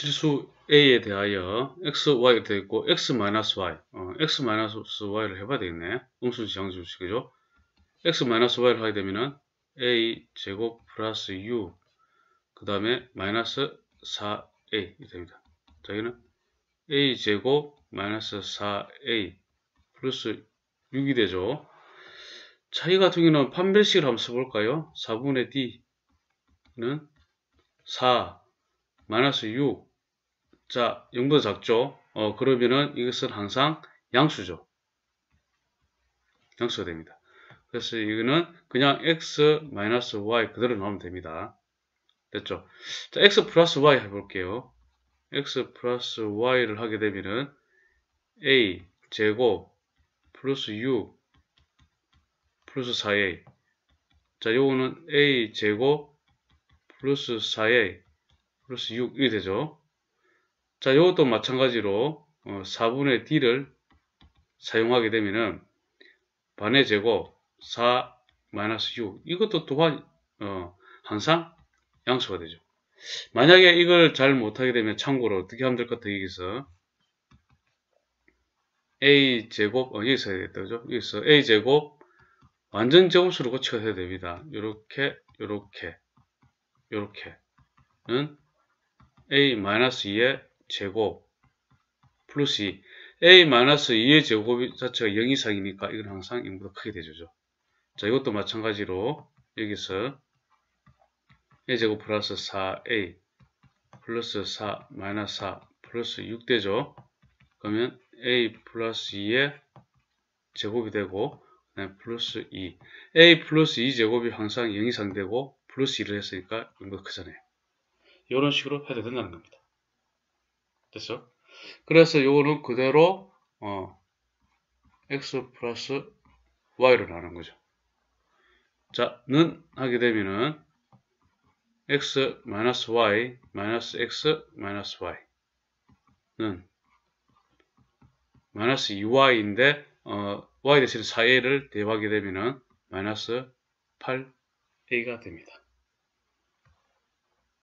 실수 a에 대하여 x, y가 되어 있고 x y, 어, x y를 해봐야 되겠네. 음수지 정수지 그죠? x y를 하게 되면은 a 제곱 플러스 u 그 다음에 마이너스 4a 됩니다. 자, 여기는 a 제곱 마이너스 4a 플러스 6이 되죠. 차이 같은 경우는 판별식을 한번 써볼까요? 4분의 d는 4 마이너스 6 자, 0보다 작죠? 어, 그러면은 이것은 항상 양수죠. 양수가 됩니다. 그래서 이거는 그냥 x 마이너스 y 그대로 넣으면 됩니다. 됐죠? 자, x 플러스 y 해볼게요. x 플러스 y를 하게 되면은 a 제곱 플러스 6 플러스 4a 자, 요거는 a 제곱 플러스 4a 플러스 6이 되죠. 자, 이것도 마찬가지로 어, 4분의 d를 사용하게 되면은 반의 제곱 4 6 이것도 또한 어, 항상 양수가 되죠. 만약에 이걸 잘 못하게 되면 참고로 어떻게 하면 될 것 같아요. 여기서 a 제곱 어, 여기서 해야 되죠 여기서 a 제곱 완전 제곱수로 고쳐야 됩니다. 이렇게이렇게이렇게는 a-2의 제곱 플러스 2 e. a-2의 제곱 자체가 0 이상이니까 이건 항상 0보다 크게 되죠. 자 이것도 마찬가지로 여기서 a제곱 플러스 4a 플러스 4 마이너스 4 플러스 6되죠. 그러면 a 플러스 2의 제곱이 되고 네, 플러스 2 e. a 플러스 2 e 제곱이 항상 0 이상 되고 플러스 1을 했으니까 0보다 크잖아요. 이런 식으로 해도 된다는 겁니다. 됐어? 그래서 이거는 그대로 어, x 플러스 y 를하는 거죠. 자, 는 하게 되면은 x 마이너스 y 마이너스 x 마이너스 y는 마이너스 2y인데 어, y 대신 4a를 대입하게 되면은 마이너스 8a가 됩니다.